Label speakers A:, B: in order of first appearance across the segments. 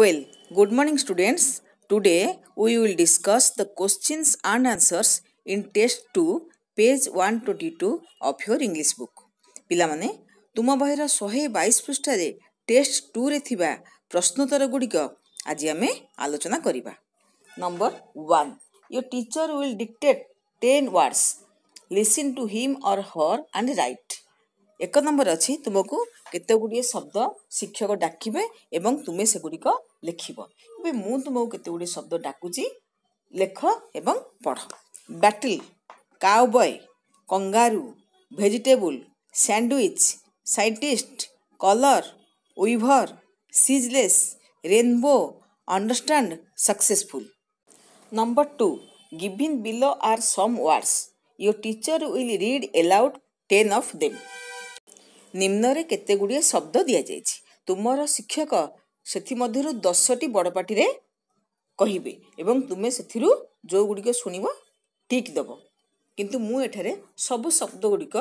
A: Well, good morning students. Today we will discuss the questions and answers in test 2 page 122 of your English book. Pilamane, tuma bahira 122 pustha re test 2 re thiba prashnotar gudika aji ame alochana kariba. Number 1. Your teacher will dictate 10 words. Listen to him or her and write. ଏକ number ଅଛି ତୁମକୁ କେତେ ଗୁଡ଼ିଏ ଶବ୍ଦ ଶିକ୍ଷକ ଡାକିବେ ଏବଂ ତୁମେ ସେଗୁଡ଼ିକ ଲେଖିବ ଏବେ ମୁଁ ତୁମକୁ କେତେ ଗୁଡ଼ିଏ ଶବ୍ଦ ଡାକୁଛି ଲେଖ ଏବଂ ପଢ଼ battle cowboy kangaroo vegetable sandwich scientist colour weaver ceaseless rainbow understand successful number two given below are some words your teacher will read aloud ten of them ନିମ୍ନରେ କେତେ ଗୁଡ଼ିଏ ଶବ୍ଦ ଦିଆଯାଇଛି ତୁମର ଶିକ୍ଷକ ସେଥିମଧ୍ୟରୁ ଦଶଟି ବଡ଼ ପାଟିରେ କହିବେ ଏବଂ ତୁମେ ସେଥିରୁ ଯେଉଁ ଗୁଡ଼ିକ ଶୁଣିବ ଠିକ୍ ଦେବ କିନ୍ତୁ ମୁଁ ଏଠାରେ ସବୁ ଶବ୍ଦ ଗୁଡ଼ିକ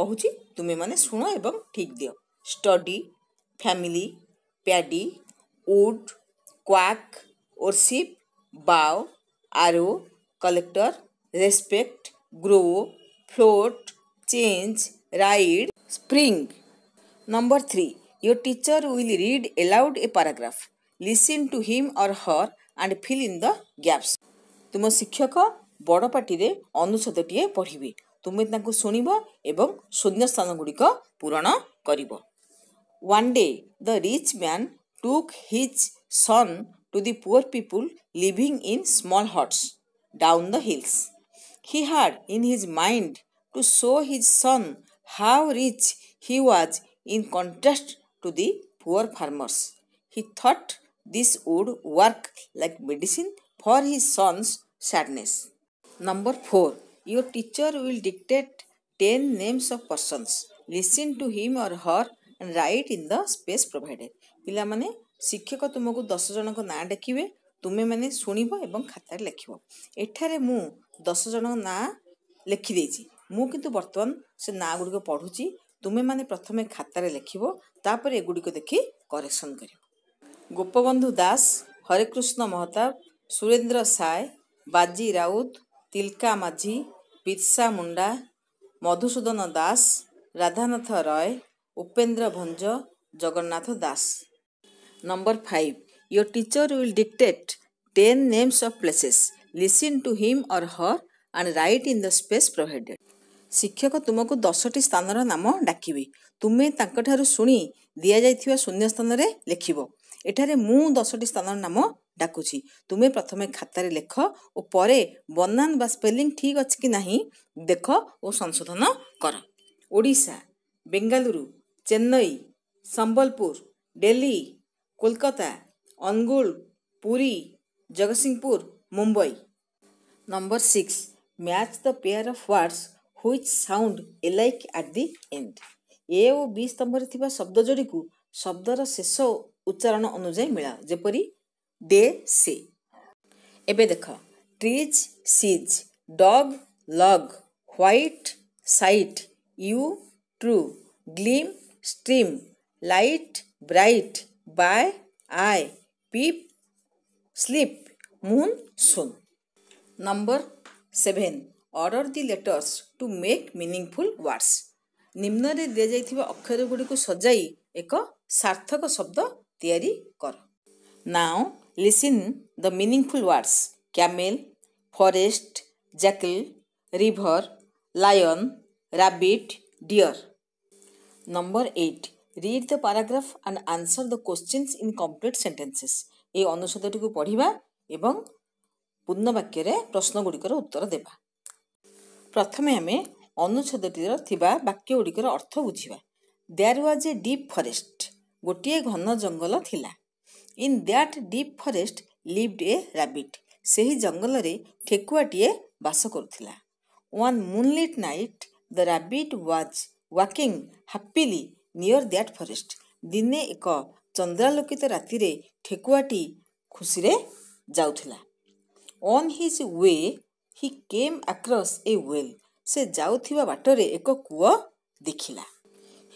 A: କହୁଛି ତୁମେମାନେ ଶୁଣ ଏବଂ ଠିକ୍ ଦିଅ study family paddy wood quack worship bow arrow collector respect grow float change Ride spring. Number 3. Your teacher will read aloud a paragraph. Listen to him or her and fill in the gaps. ତୁମ ଶିକ୍ଷକ ବଡ଼ ପାଟିରେ ଅନୁଚ୍ଛେଦଟିଏ ପଢ଼ିବେ ତୁମେ ତାଙ୍କୁ ଶୁଣିବ ଏବଂ ଶୂନ୍ୟସ୍ଥାନ ଗୁଡ଼ିକ ପୂରଣ କରିବ one day the rich man took his son to the poor people living in small huts down the hills he had in his mind to show his son how rich he was in contrast to the poor farmers. He thought this would work like medicine for his son's sadness. Number 4. Your teacher will dictate 10 names of persons. Listen to him or her and write in the space provided. ପିଲାମାନେ ଶିକ୍ଷକ ତୁମକୁ ଦଶ ଜଣଙ୍କ ନାଁ ଡାକିବେ ତୁମେମାନେ ଶୁଣିବ ଏବଂ ଖାତାରେ ଲେଖିବ ଏଠାରେ ମୁଁ ଦଶ ଜଣଙ୍କ ନାଁ ଲେଖିଦେଇଛି ମୁଁ କିନ୍ତୁ ବର୍ତ୍ତମାନ ସେ ନାଁ ଗୁଡ଼ିକ ପଢ଼ୁଛି ତୁମେମାନେ ପ୍ରଥମେ ଖାତାରେ ଲେଖିବ ତାପରେ ଏଗୁଡ଼ିକ ଦେଖି କରେକ୍ସନ୍ କରିବ Gopabandhu Das Harekrushna Mahtab Surendra Sai Baji Rout Tilka Majhi Birsa Munda Madhusudan Das Radhanath Roy Upendra Bhanja Jagannath Das number five your teacher will dictate ten names of places listen to him or her and write in the space provided ଶିକ୍ଷକ ତୁମକୁ ଦଶଟି ସ୍ଥାନର ନାମ ଡାକିବେ ତୁମେ ତାଙ୍କଠାରୁ ଶୁଣି ଦିଆଯାଇଥିବା ଶୂନ୍ୟ ସ୍ଥାନରେ ଲେଖିବ ଏଠାରେ ମୁଁ ଦଶଟି ସ୍ଥାନର ନାମ ଡାକୁଛି ତୁମେ ପ୍ରଥମେ ଖାତାରେ ଲେଖ ଓ ପରେ ବନାନ ବା ସ୍ପେଲିଂ ଠିକ୍ ଅଛି କି ନାହିଁ ଦେଖ ଓ ସଂଶୋଧନ କର Odisha Bengaluru Chennai Sambalpur Delhi Kolkata Angul Puri Jagatsinghpur Mumbai number six match the pair of words which sound alike at the end A ଓ ବି ସ୍ତମ୍ଭରେ ଥିବା ଶବ୍ଦ ଯୋଡ଼ିକୁ ଶବ୍ଦର ଶେଷ ଉଚ୍ଚାରଣ ଅନୁଯାୟୀ ମିଳା ଯେପରି ଡେ ସେ ଏବେ ଦେଖ trees sees dog log white sight you true gleam stream light bright by eye peep sleep moon soon number seven order the letters to make meaningful words ନିମ୍ନରେ ଦିଆଯାଇଥିବା ଅକ୍ଷରଗୁଡ଼ିକୁ ସଜାଇ ଏକ ସାର୍ଥକ ଶବ୍ଦ ତିଆରି କର now listen the meaningful words camel forest jackal river lion rabbit deer number eight read the paragraph and answer the questions in complete sentences ଏହି ଅନୁଷଦଟିକୁ ପଢ଼ିବା ଏବଂ ପୂର୍ଣ୍ଣ ବାକ୍ୟରେ ପ୍ରଶ୍ନଗୁଡ଼ିକର ଉତ୍ତର ଦେବା ପ୍ରଥମେ ଆମେ ଅନୁଚ୍ଛେଦଟିର ଥିବା ବାକ୍ୟ ଗୁଡ଼ିକର ଅର୍ଥ ବୁଝିବା there was a deep forest ଗୋଟିଏ ଘନ ଜଙ୍ଗଲ ଥିଲା in that deep forest lived a rabbit ସେହି ଜଙ୍ଗଲରେ ଠେକୁଆଟିଏ ବାସ କରୁଥିଲା one moonlit night the rabbit was walking happily near that forest ଦିନେ ଏକ ଚନ୍ଦ୍ରାଲୋକିତ ରାତିରେ ଠେକୁଆଟି ଖୁସିରେ ଯାଉଥିଲା on his we Hi came across a well ସେ ଯାଉଥିବା ବାଟରେ ଏକ କୂଅ ଦେଖିଲା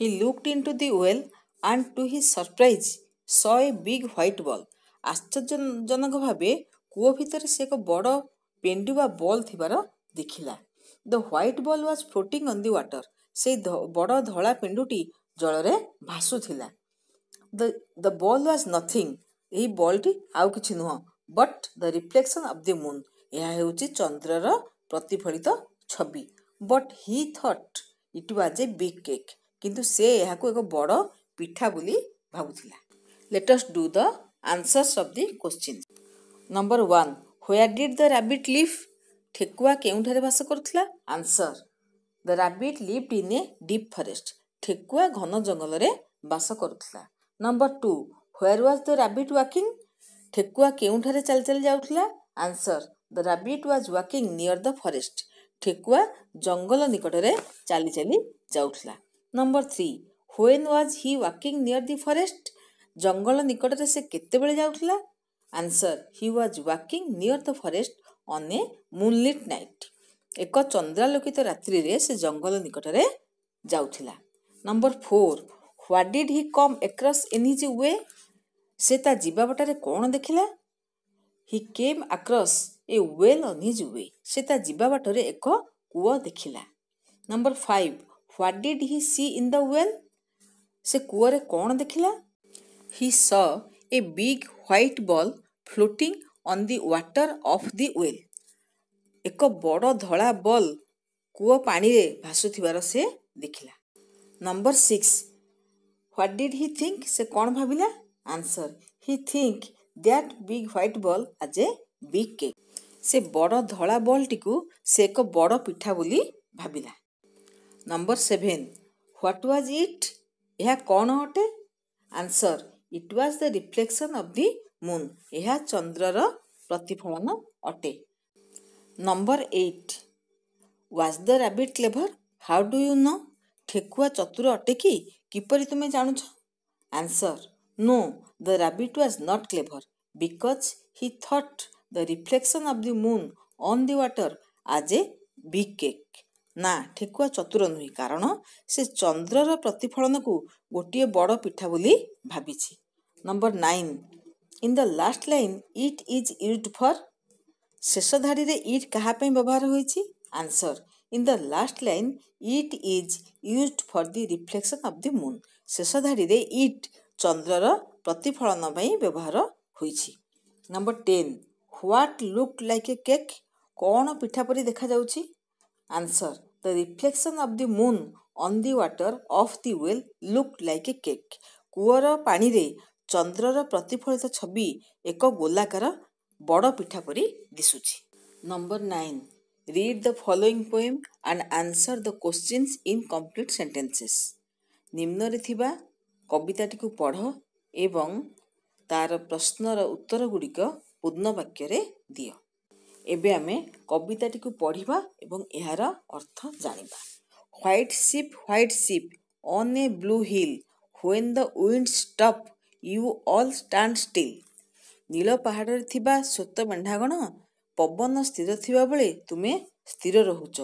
A: he looked into the well and to his surprise saw a big white ball ଆଶ୍ଚର୍ଯ୍ୟଜନକ ଭାବେ କୂଅ ଭିତରେ ସେ ଏକ ବଡ଼ ପେଣ୍ଡୁ ବା ବଲ୍ ଥିବାର ଦେଖିଲା the white ball was floating on the water ସେଇ ବଡ଼ ଧଳା ପେଣ୍ଡୁଟି ଜଳରେ ଭାସୁଥିଲା the the ball was nothing ଏହି ବଲ୍ଟି ଆଉ କିଛି ନୁହଁ but the reflection of the moon ଏହା ହେଉଛି ଚନ୍ଦ୍ରର ପ୍ରତିଫଳିତ ଛବି but he thought it was a big cake କିନ୍ତୁ ସେ ଏହାକୁ ଏକ ବଡ଼ ପିଠା ବୋଲି ଭାବୁଥିଲା let us do the answers of the question number one where did the rabbit live ଠେକୁଆ କେଉଁଠାରେ ବାସ କରୁଥିଲା answer the rabbit lived in a deep forest ଠେକୁଆ ଘନ ଜଙ୍ଗଲରେ ବାସ କରୁଥିଲା number two where was the rabbit walking ଠେକୁଆ କେଉଁଠାରେ ଚାଲି ଚାଲି ଯାଉଥିଲା answer the rabbit was walking near the forest ଠେକୁଆ ଜଙ୍ଗଲ ନିକଟରେ ଚାଲି ଚାଲି ଯାଉଥିଲା number three when was he walking near the forest ଜଙ୍ଗଲ ନିକଟରେ ସେ କେତେବେଳେ ଯାଉଥିଲା answer he was walking near the forest on a moonlit night ଏକ ଚନ୍ଦ୍ରାଲୋକିତ ରାତ୍ରିରେ ସେ ଜଙ୍ଗଲ ନିକଟରେ ଯାଉଥିଲା number four what did he come across in his way ସେ ତା ଯିବା ବଟାରେ କ'ଣ ଦେଖିଲା he came across a well on his way ସେ ତା ଯିବା ବାଟରେ ଏକ କୂଅ ଦେଖିଲା number five what did he see in the well ସେ କୂଅରେ କ'ଣ ଦେଖିଲା he saw a big white ball floating on the water of the well ଏକ ବଡ଼ ଧଳା ବଲ୍ କୂଅ ପାଣିରେ ଭାସୁଥିବାର ସେ ଦେଖିଲା number six what did he think ସେ କ'ଣ ଭାବିଲା answer he think that big white ball as a big cake ସେ ବଡ଼ ଧଳା ବଲ୍ଟିକୁ ସେ ଏକ ବଡ଼ ପିଠା ବୋଲି ଭାବିଲା number seven what was it ଏହା କ'ଣ ଅଟେ answer it was the reflection of the moon ଏହା ଚନ୍ଦ୍ରର ପ୍ରତିଫଳନ ଅଟେ number eight was the rabbit clever how do you know ଠେକୁଆ ଚତୁର ଅଟେ କି କିପରି ତୁମେ ଜାଣୁଛ answer no the rabbit was not clever because he thought the reflection of the moon on the water as a big cake ନା ଠେକୁଆ ଚତୁର ନୁହେଁ କାରଣ ସେ ଚନ୍ଦ୍ରର ପ୍ରତିଫଳନକୁ ଗୋଟିଏ ବଡ଼ ପିଠା ବୋଲି ଭାବିଛି number nine in the last line it is use for ଶେଷ ଧାଡ଼ିରେ ଇଟ୍ କାହା ପାଇଁ ବ୍ୟବହାର ହୋଇଛି answer in the last line it is use for the reflection of the moon ଶେଷ ଧାଡ଼ିରେ ଇଟ୍ ଚନ୍ଦ୍ରର ପ୍ରତିଫଳନ ପାଇଁ ବ୍ୟବହାର ହୋଇଛି number ten what look like a cake କ'ଣ ପିଠା ପରି ଦେଖାଯାଉଛି answer the reflection of the moon on the water of the well look like a cake କୂଅର ପାଣିରେ ଚନ୍ଦ୍ରର ପ୍ରତିଫଳିତ ଛବି ଏକ ଗୋଲାକାର ବଡ଼ ପିଠା ପରି ଦିଶୁଛି number nine read the following poem and answer the questions in complete sentences ନିମ୍ନରେ ଥିବା କବିତାଟିକୁ ପଢ଼ ଏବଂ ତା'ର ପ୍ରଶ୍ନର ଉତ୍ତର ଗୁଡ଼ିକ ପୂର୍ଣ୍ଣବାକ୍ୟରେ ଦିଅ ଏବେ ଆମେ କବିତାଟିକୁ ପଢ଼ିବା ଏବଂ ଏହାର ଅର୍ଥ ଜାଣିବା white sheep white sheep on a blue hill when the wind stop you all stand still ନୀଳ ପାହାଡ଼ରେ ଥିବା ସ୍ୱତ ମେଣ୍ଢାଗଣ ପବନ ସ୍ଥିର ଥିବାବେଳେ ତୁମେ ସ୍ଥିର ରହୁଛ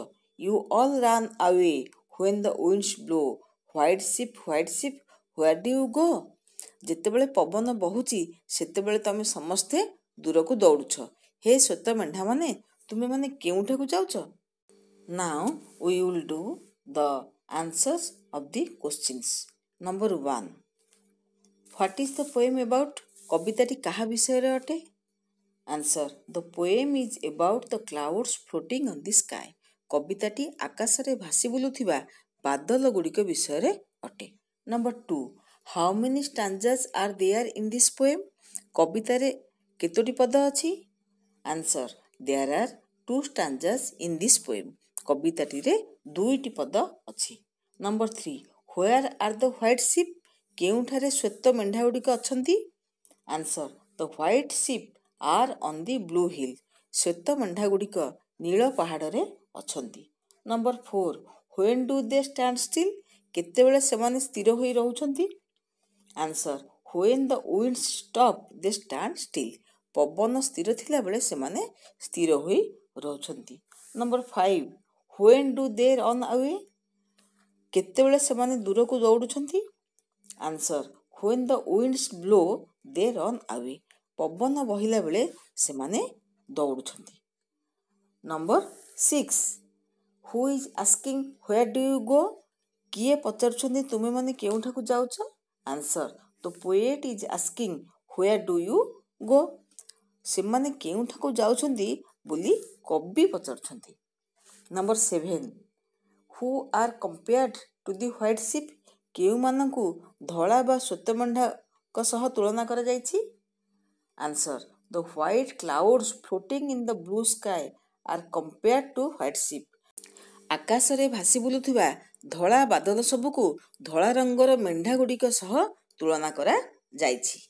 A: you all run away when the wind blow white sheep white sheep where did you go ଯେତେବେଳେ ପବନ ବହୁଛି ସେତେବେଳେ ତୁମେ ସମସ୍ତେ ଦୂରକୁ ଦୌଡ଼ୁଛ ହେ ସ୍ୱତ ମେଣ୍ଢାମାନେ ତୁମେମାନେ କେଉଁଠାକୁ ଯାଉଛ now we will do the answers of the questions number one what is the poem about କବିତାଟି କାହା ବିଷୟରେ ଅଟେ answer the poem is about the clouds floating on the sky କବିତାଟି ଆକାଶରେ ଭାସି ବୁଲୁଥିବା ବାଦଲ ଗୁଡ଼ିକ ବିଷୟରେ ଅଟେ number two how many stanzas are there in this poem କବିତାରେ କେତୋଟି ପଦ ଅଛି answer there are two stanzas in this poem କବିତାଟିରେ ଦୁଇଟି ପଦ ଅଛି number three where are the white sheep କେଉଁଠାରେ ଶ୍ୱେତ ମେଣ୍ଢା ଗୁଡ଼ିକ ଅଛନ୍ତି answer the white sheep are on the blue hill ଶ୍ୱେତ ମେଣ୍ଢା ଗୁଡ଼ିକ ନୀଳ ପାହାଡ଼ରେ ଅଛନ୍ତି number four when do they stand still କେତେବେଳେ ସେମାନେ ସ୍ଥିର ହୋଇ ରହୁଛନ୍ତି answer when the wind stop they stand still पवन स्थि थाले स्थिर हुन्छ number five when do they run away केत बेला दूरको दौडु answer when the winds blow they run away Pawan बह्ला Bela दौडुङ्के number six हुस्किङ हवे डु यु गो कि पचास तुमेन्ट केहीठाको जाउछ answer the poet is asking where do you go ସେମାନେ କେଉଁଠାକୁ ଯାଉଛନ୍ତି ବୋଲି କବି ପଚାରୁଛନ୍ତି number seven who are compared to the white sheep କେଉଁମାନଙ୍କୁ ଧଳା ବା ସ୍ୱତମଣ୍ଡାଙ୍କ ସହ ତୁଳନା କରାଯାଇଛି answer the white clouds floating in the blue sky are compared to white sheep ଆକାଶରେ ଭାସି ବୁଲୁଥିବା ଧଳା ବାଦଲ ସବୁକୁ ଧଳା ରଙ୍ଗର ମେଣ୍ଢା ଗୁଡ଼ିକ ସହ ତୁଳନା କରାଯାଇଛି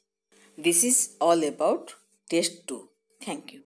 A: this is all about Test two. Thank you.